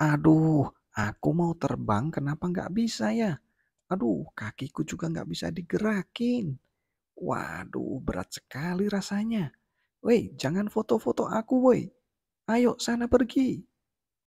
Aduh, aku mau terbang kenapa nggak bisa ya? Aduh, kakiku juga nggak bisa digerakin. Waduh, berat sekali rasanya. Woi, jangan foto-foto aku woi. Ayo sana pergi.